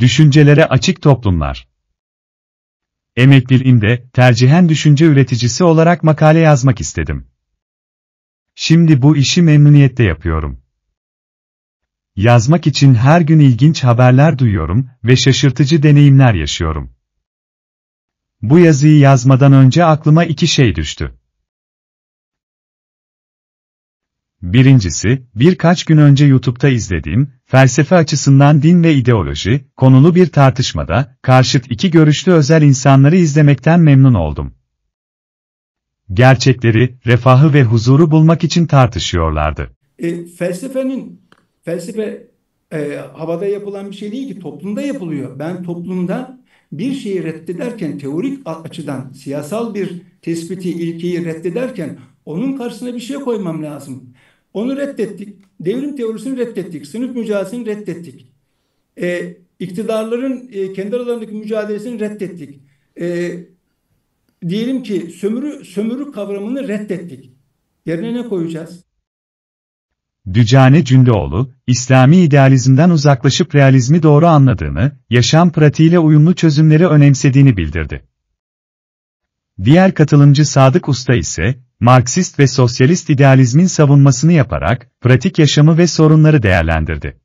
Düşüncelere açık toplumlar. Emekliliğimde tercihen düşünce üreticisi olarak makale yazmak istedim. Şimdi bu işi memnuniyetle yapıyorum. Yazmak için her gün ilginç haberler duyuyorum ve şaşırtıcı deneyimler yaşıyorum. Bu yazıyı yazmadan önce aklıma iki şey düştü. Birincisi, birkaç gün önce YouTube'da izlediğim, felsefe açısından din ve ideoloji, konulu bir tartışmada, karşıt iki görüşlü özel insanları izlemekten memnun oldum. Gerçekleri, refahı ve huzuru bulmak için tartışıyorlardı. E, felsefenin, felsefe e, havada yapılan bir şey değil ki, toplumda yapılıyor. Ben toplumda bir şeyi reddederken, teorik açıdan, siyasal bir tespiti, ilkeyi reddederken, onun karşısına bir şey koymam lazım. Onu reddettik. Devrim teorisini reddettik. Sınıf mücadelesini reddettik. E, iktidarların e, kendi aralarındaki mücadelesini reddettik. E, diyelim ki sömürü sömürü kavramını reddettik. Yerine ne koyacağız? Dücane Cündoğlu, İslami idealizmden uzaklaşıp realizmi doğru anladığını, yaşam pratiğiyle uyumlu çözümleri önemsediğini bildirdi. Diğer katılımcı Sadık Usta ise, Marksist ve sosyalist idealizmin savunmasını yaparak, pratik yaşamı ve sorunları değerlendirdi.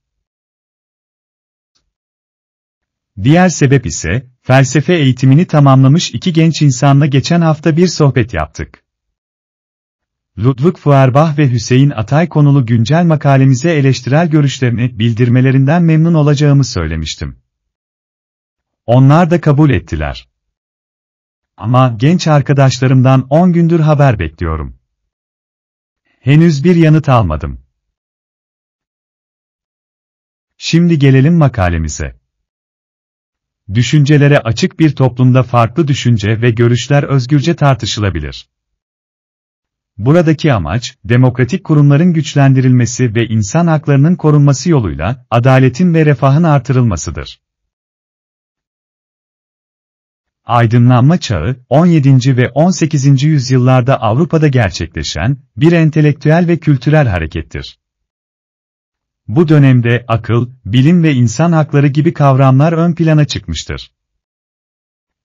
Diğer sebep ise, felsefe eğitimini tamamlamış iki genç insanla geçen hafta bir sohbet yaptık. Ludwig Feuerbach ve Hüseyin Atay konulu güncel makalemize eleştirel görüşlerini bildirmelerinden memnun olacağımı söylemiştim. Onlar da kabul ettiler. Ama genç arkadaşlarımdan 10 gündür haber bekliyorum. Henüz bir yanıt almadım. Şimdi gelelim makalemize. Düşüncelere açık bir toplumda farklı düşünce ve görüşler özgürce tartışılabilir. Buradaki amaç, demokratik kurumların güçlendirilmesi ve insan haklarının korunması yoluyla, adaletin ve refahın artırılmasıdır. Aydınlanma çağı, 17. ve 18. yüzyıllarda Avrupa'da gerçekleşen bir entelektüel ve kültürel harekettir. Bu dönemde akıl, bilim ve insan hakları gibi kavramlar ön plana çıkmıştır.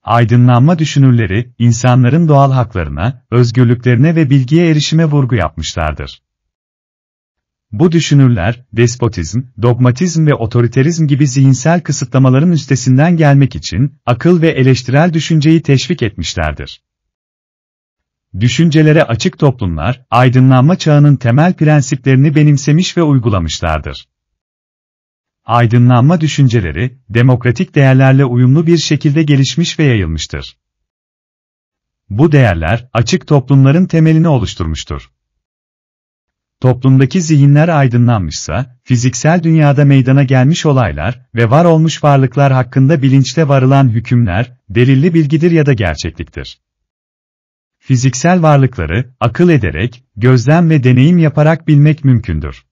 Aydınlanma düşünürleri, insanların doğal haklarına, özgürlüklerine ve bilgiye erişime vurgu yapmışlardır. Bu düşünürler, despotizm, dogmatizm ve otoriterizm gibi zihinsel kısıtlamaların üstesinden gelmek için, akıl ve eleştirel düşünceyi teşvik etmişlerdir. Düşüncelere açık toplumlar, aydınlanma çağının temel prensiplerini benimsemiş ve uygulamışlardır. Aydınlanma düşünceleri, demokratik değerlerle uyumlu bir şekilde gelişmiş ve yayılmıştır. Bu değerler, açık toplumların temelini oluşturmuştur. Toplumdaki zihinler aydınlanmışsa, fiziksel dünyada meydana gelmiş olaylar ve var olmuş varlıklar hakkında bilinçte varılan hükümler, delilli bilgidir ya da gerçekliktir. Fiziksel varlıkları, akıl ederek, gözlem ve deneyim yaparak bilmek mümkündür.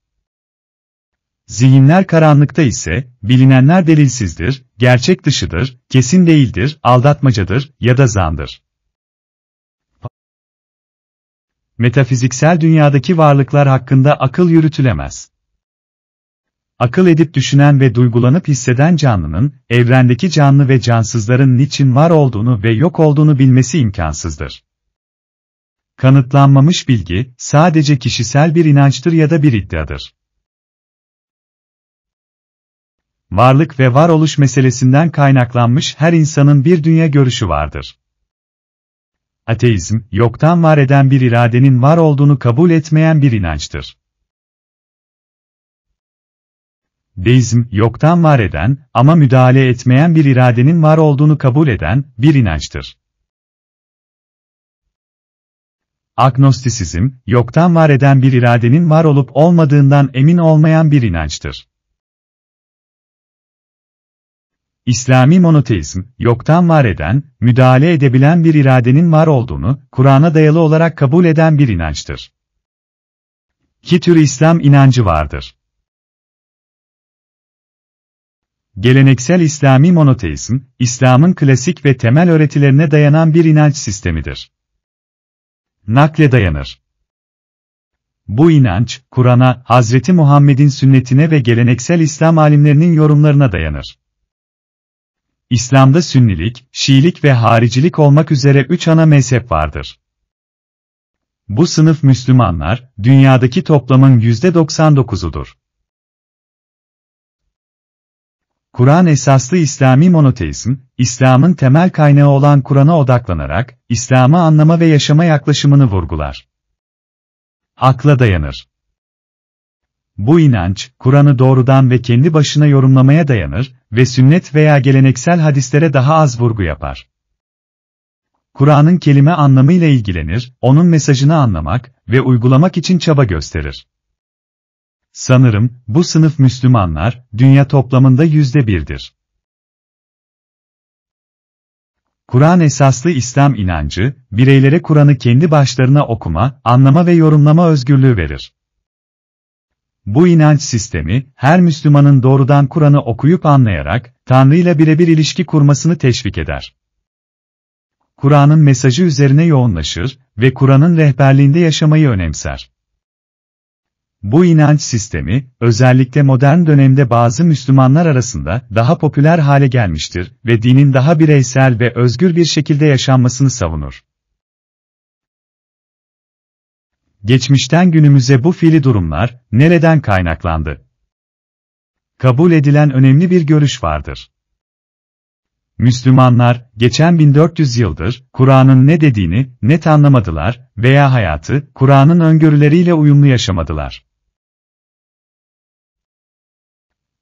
Zihinler karanlıkta ise, bilinenler delilsizdir, gerçek dışıdır, kesin değildir, aldatmacadır ya da zandır. Metafiziksel dünyadaki varlıklar hakkında akıl yürütülemez. Akıl edip düşünen ve duygulanıp hisseden canlının, evrendeki canlı ve cansızların niçin var olduğunu ve yok olduğunu bilmesi imkansızdır. Kanıtlanmamış bilgi, sadece kişisel bir inançtır ya da bir iddiadır. Varlık ve varoluş meselesinden kaynaklanmış her insanın bir dünya görüşü vardır. Ateizm, yoktan var eden bir iradenin var olduğunu kabul etmeyen bir inançtır. Deizm, yoktan var eden ama müdahale etmeyen bir iradenin var olduğunu kabul eden bir inançtır. Agnostisizm, yoktan var eden bir iradenin var olup olmadığından emin olmayan bir inançtır. İslami monoteizm, yoktan var eden, müdahale edebilen bir iradenin var olduğunu, Kur'an'a dayalı olarak kabul eden bir inançtır. İki tür İslam inancı vardır. Geleneksel İslami monoteizm, İslam'ın klasik ve temel öğretilerine dayanan bir inanç sistemidir. Nakle dayanır. Bu inanç, Kur'an'a, Hz. Muhammed'in sünnetine ve geleneksel İslam alimlerinin yorumlarına dayanır. İslam'da Sünnilik, Şiilik ve Haricilik olmak üzere üç ana mezhep vardır. Bu sınıf Müslümanlar, dünyadaki toplamın %99'udur. Kur'an esaslı İslami monoteizm, İslam'ın temel kaynağı olan Kur'an'a odaklanarak, İslam'ı anlama ve yaşama yaklaşımını vurgular. Akla dayanır. Bu inanç, Kur'an'ı doğrudan ve kendi başına yorumlamaya dayanır ve sünnet veya geleneksel hadislere daha az vurgu yapar. Kur'an'ın kelime anlamıyla ilgilenir, onun mesajını anlamak ve uygulamak için çaba gösterir. Sanırım, bu sınıf Müslümanlar, dünya toplamında yüzde birdir. Kur'an esaslı İslam inancı, bireylere Kur'an'ı kendi başlarına okuma, anlama ve yorumlama özgürlüğü verir. Bu inanç sistemi, her Müslümanın doğrudan Kur'an'ı okuyup anlayarak, Tanrı ile birebir ilişki kurmasını teşvik eder. Kur'an'ın mesajı üzerine yoğunlaşır ve Kur'an'ın rehberliğinde yaşamayı önemser. Bu inanç sistemi, özellikle modern dönemde bazı Müslümanlar arasında daha popüler hale gelmiştir ve dinin daha bireysel ve özgür bir şekilde yaşanmasını savunur. Geçmişten günümüze bu fiili durumlar nereden kaynaklandı? Kabul edilen önemli bir görüş vardır. Müslümanlar, geçen 1400 yıldır, Kur'an'ın ne dediğini net anlamadılar veya hayatı, Kur'an'ın öngörüleriyle uyumlu yaşamadılar.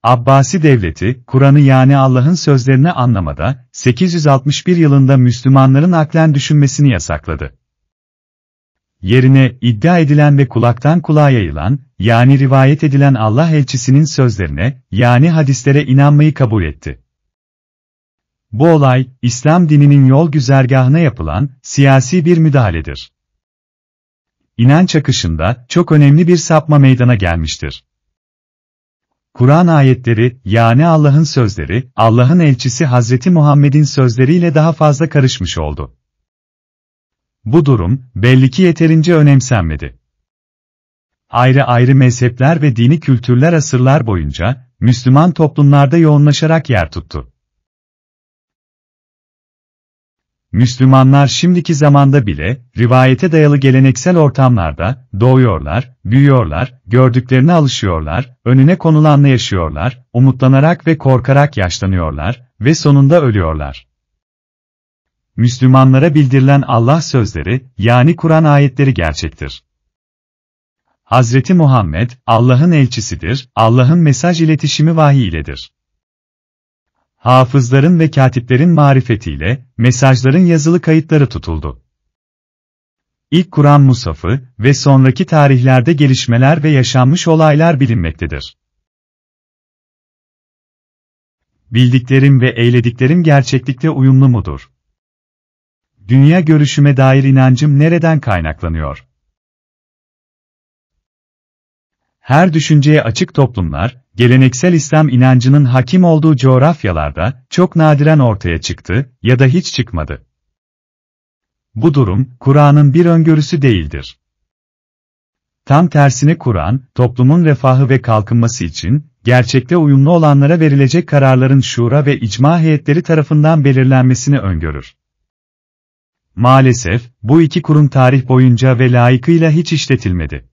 Abbasi Devleti, Kur'an'ı yani Allah'ın sözlerini anlamada, 861 yılında Müslümanların aklen düşünmesini yasakladı yerine iddia edilen ve kulaktan kulağa yayılan, yani rivayet edilen Allah elçisinin sözlerine, yani hadislere inanmayı kabul etti. Bu olay, İslam dininin yol güzergahına yapılan, siyasi bir müdahaledir. İnanç akışında, çok önemli bir sapma meydana gelmiştir. Kur'an ayetleri, yani Allah'ın sözleri, Allah'ın elçisi Hz. Muhammed'in sözleriyle daha fazla karışmış oldu. Bu durum, belli ki yeterince önemsenmedi. Ayrı ayrı mezhepler ve dini kültürler asırlar boyunca, Müslüman toplumlarda yoğunlaşarak yer tuttu. Müslümanlar şimdiki zamanda bile, rivayete dayalı geleneksel ortamlarda, doğuyorlar, büyüyorlar, gördüklerine alışıyorlar, önüne konulanla yaşıyorlar, umutlanarak ve korkarak yaşlanıyorlar ve sonunda ölüyorlar. Müslümanlara bildirilen Allah sözleri, yani Kur'an ayetleri gerçektir. Hazreti Muhammed, Allah'ın elçisidir, Allah'ın mesaj iletişimi vahiy iledir. Hafızların ve katiplerin marifetiyle, mesajların yazılı kayıtları tutuldu. İlk Kur'an Musaf'ı ve sonraki tarihlerde gelişmeler ve yaşanmış olaylar bilinmektedir. Bildiklerim ve eylediklerim gerçeklikte uyumlu mudur? Dünya görüşüme dair inancım nereden kaynaklanıyor? Her düşünceye açık toplumlar, geleneksel İslam inancının hakim olduğu coğrafyalarda çok nadiren ortaya çıktı ya da hiç çıkmadı. Bu durum, Kur'an'ın bir öngörüsü değildir. Tam tersine Kur'an, toplumun refahı ve kalkınması için, gerçekte uyumlu olanlara verilecek kararların şura ve icma heyetleri tarafından belirlenmesini öngörür. Maalesef, bu iki kurum tarih boyunca ve layıkıyla hiç işletilmedi.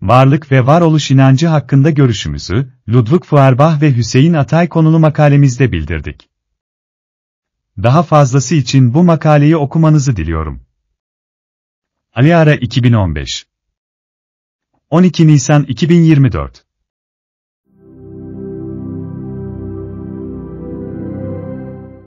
Varlık ve varoluş inancı hakkında görüşümüzü, Ludwig Feuerbach ve Hüseyin Atay konulu makalemizde bildirdik. Daha fazlası için bu makaleyi okumanızı diliyorum. Ali Ara 2015 12 Nisan 2024